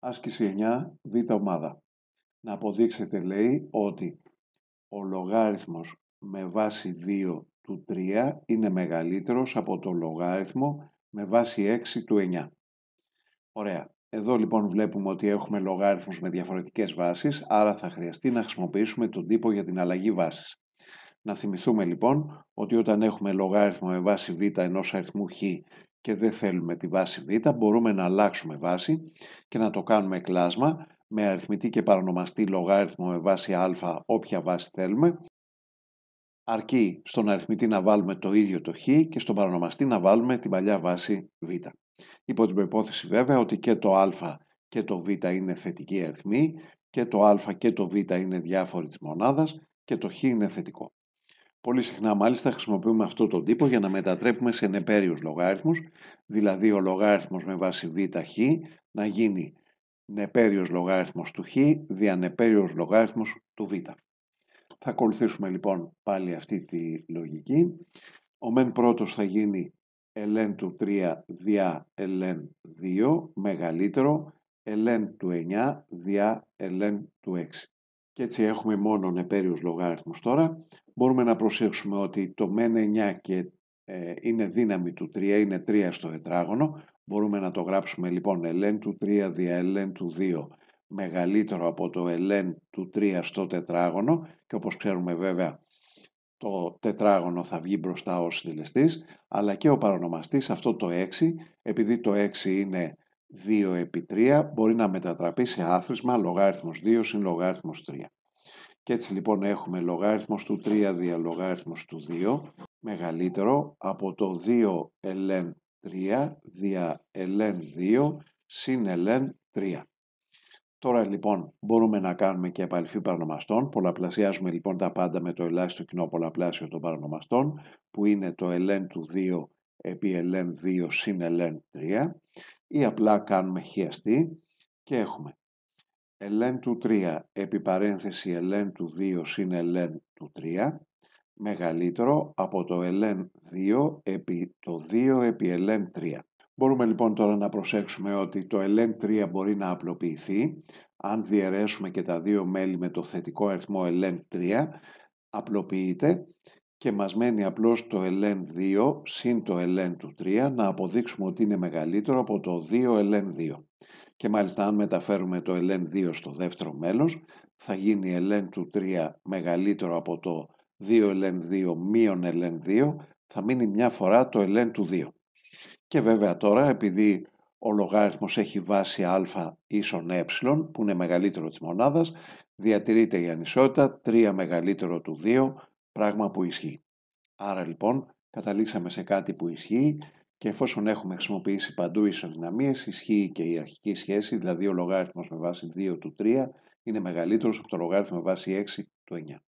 Άσκηση 9, β' ομάδα. Να αποδείξετε, λέει, ότι ο λογάριθμος με βάση 2 του 3 είναι μεγαλύτερος από το λογάριθμο με βάση 6 του 9. Ωραία. Εδώ λοιπόν βλέπουμε ότι έχουμε λογάριθμους με διαφορετικές βάσεις, άρα θα χρειαστεί να χρησιμοποιήσουμε τον τύπο για την αλλαγή βάσης. Να θυμηθούμε λοιπόν ότι όταν έχουμε λογάριθμο με βάση β ενός αριθμού χ και δεν θέλουμε τη βάση β, μπορούμε να αλλάξουμε βάση και να το κάνουμε κλάσμα με αριθμητή και παρονομαστή λογάριθμο με βάση α, όποια βάση θέλουμε, αρκεί στον αριθμητή να βάλουμε το ίδιο το χ και στον παρονομαστή να βάλουμε την παλιά βάση β. Υπό την προπόθεση βέβαια ότι και το α και το β είναι θετικοί αριθμοί και το α και το β είναι διάφοροι της μονάδας και το χ είναι θετικό. Πολύ συχνά μάλιστα χρησιμοποιούμε αυτό τον τύπο για να μετατρέπουμε σε νεπέριους λογάριθμους, δηλαδή ο λογάριθμος με βάση β χ να γίνει νεπέριος λογάριθμος του χ δια νεπέριος λογάριθμος του β. Θα ακολουθήσουμε λοιπόν πάλι αυτή τη λογική. Ο μεν πρώτος θα γίνει ελέν του 3 δια ελέν 2 μεγαλύτερο ελέν του 9 δια ελέν του 6 και έτσι έχουμε μόνον επέριους λογάριθμους τώρα. Μπορούμε να προσέξουμε ότι το μεν 9 και ε, είναι δύναμη του 3, είναι 3 στο τετράγωνο. Μπορούμε να το γράψουμε λοιπόν ελέν του 3 δια ελέν του 2 μεγαλύτερο από το ελέν του 3 στο τετράγωνο και όπως ξέρουμε βέβαια το τετράγωνο θα βγει μπροστά ως συντελεστής αλλά και ο παρονομαστής αυτό το 6 επειδή το 6 είναι 2 επί 3 μπορεί να μετατραπεί σε άθροισμα λογάριθμος 2 συν λογάριθμος 3. Και έτσι λοιπόν έχουμε λογάριθμος του 3 δια λογάριθμος του 2 μεγαλύτερο από το 2 ln 3 δια ln 2 συν ln 3. Τώρα λοιπόν μπορούμε να κάνουμε και επαλήφη παρανομαστών. Πολλαπλασιάζουμε λοιπόν τα πάντα με το ελάχιστο κοινό πολλαπλάσιο των παρανομαστών που είναι το ln του 2 επί ln 2 συν ln 3 ή απλά κάνουμε χιαστή και έχουμε ΕΛΕΝ του 3 επί παρένθεση ΕΛΕΝ του 2 συν ΕΛΕΝ του 3 μεγαλύτερο από το ln 2 επί το 2 επί 3. Μπορούμε λοιπόν τώρα να προσέξουμε ότι το ln 3 μπορεί να απλοποιηθεί αν διαιρέσουμε και τα δύο μέλη με το θετικό αριθμό ΕΛΕΝ 3 απλοποιείται και μας μένει απλώς το ln 2 συν το ln του 3 να αποδείξουμε ότι είναι μεγαλύτερο από το 2 ln 2. Και μάλιστα αν μεταφέρουμε το ln 2 στο δεύτερο μέλος θα γίνει ln του 3 μεγαλύτερο από το 2 ln 2 μείον ln 2 θα μείνει μια φορά το ln του 2. Και βέβαια τώρα επειδή ο λογάριθμος έχει βάση α ίσον ε που είναι μεγαλύτερο της μονάδας διατηρείται η ανισότητα 3 μεγαλύτερο του 2 πράγμα που ισχύει. Άρα λοιπόν καταλήξαμε σε κάτι που ισχύει και εφόσον έχουμε χρησιμοποιήσει παντού ισοδυναμίες, ισχύει και η αρχική σχέση, δηλαδή ο λογάριθμος με βάση 2 του 3 είναι μεγαλύτερος από το λογάριθμο με βάση 6 του 9.